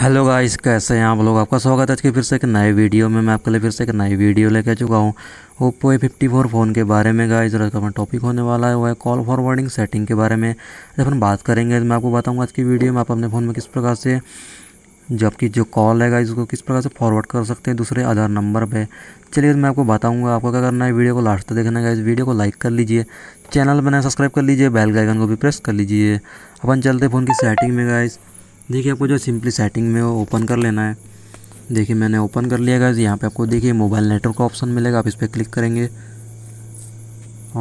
hello guys कैसे हैं आप लोग आपका स्वागत है आज के फिर से एक नए वीडियो में मैं आपके लिए फिर से एक नई वीडियो लेके चुका हूँ Oppo A fifty four phone के बारे में गाइस और का टॉपिक होने वाला है वो है कॉल फॉरवर्डिंग सेटिंग के बारे में जब हम बात करेंगे तो मैं आपको बताऊँगा आज की वीडियो में आप अपने फ़ोन में किस प्रकार से जो आपकी जो कॉल है गाइस उसको किस प्रकार से फॉरवर्ड कर सकते हैं दूसरे आधार नंबर पर चलिए तो मैं आपको बताऊँगा आपको क्या करना है वीडियो को लास्ट तक देखना है इस वीडियो को लाइक कर लीजिए चैनल बनाए सब्सक्राइब कर लीजिए बेल गाइकन आइकन को भी प्रेस कर लीजिए अपन चलते फ़ोन की सेटिंग में गाइज़ देखिए आपको जो सिंपली सेटिंग में ओपन कर लेना है देखिए मैंने ओपन कर लिया गया यहाँ पे आपको देखिए मोबाइल नेटवर्क का ऑप्शन मिलेगा आप इस पर क्लिक करेंगे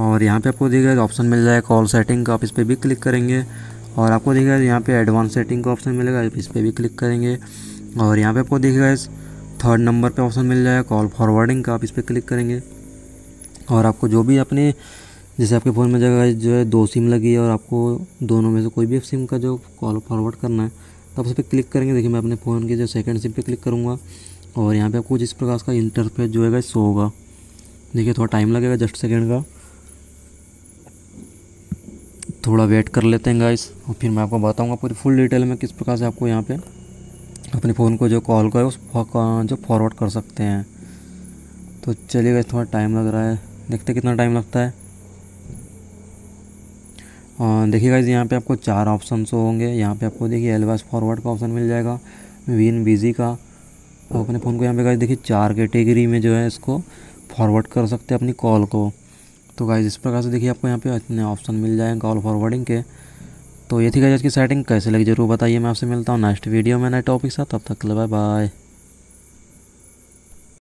और यहाँ पे आपको देखिएगा ऑप्शन मिल जाएगा कॉल सेटिंग का आप इस पर भी क्लिक करेंगे और आपको देखिएगा यहाँ पे एडवांस सेटिंग का ऑप्शन मिलेगा आप इस पर भी क्लिक करेंगे और यहाँ पे आपको देखिएगा इस थर्ड नंबर पर ऑप्शन मिल जाएगा कॉल फॉरवर्डिंग का आप इस पर क्लिक करेंगे और आपको जो भी अपने जैसे आपके फ़ोन में जगह जो है दो सिम लगी है और आपको दोनों में से कोई भी सिम का जो कॉल फॉरवर्ड करना है तो आप उस पर क्लिक करेंगे देखिए मैं अपने फ़ोन के जो सेकेंड सिम पे क्लिक करूँगा और यहाँ पे आपको जिस प्रकार का इंटरफेस जो है शो होगा देखिए थोड़ा टाइम लगेगा जस्ट सेकेंड का थोड़ा वेट कर लेते हैं गाइस और फिर मैं आपको बताऊँगा पूरी फुल डिटेल में किस प्रकार से आपको यहाँ पर अपने फ़ोन को जो कॉल करें उस जो फॉरवर्ड कर सकते हैं तो चलिए गाइस थोड़ा टाइम लग रहा है देखते कितना टाइम लगता है देखिए गाइज यहाँ पे आपको चार ऑप्शन होंगे यहाँ पे आपको देखिए एलवास फॉरवर्ड का ऑप्शन मिल जाएगा विन बिजी का तो अपने फ़ोन को यहाँ पे गाइज देखिए चार कैटेगरी में जो है इसको फॉरवर्ड कर सकते हैं अपनी कॉल को तो गाइज इस प्रकार से देखिए आपको यहाँ पे इतने ऑप्शन मिल जाएंगे कॉल फॉरवर्डिंग के तो ये थी गाइज इसकी सेटिंग कैसे लगी जरूर बताइए मैं आपसे मिलता हूँ नेक्स्ट वीडियो में नए टॉपिक साथ तब तक बाय बाय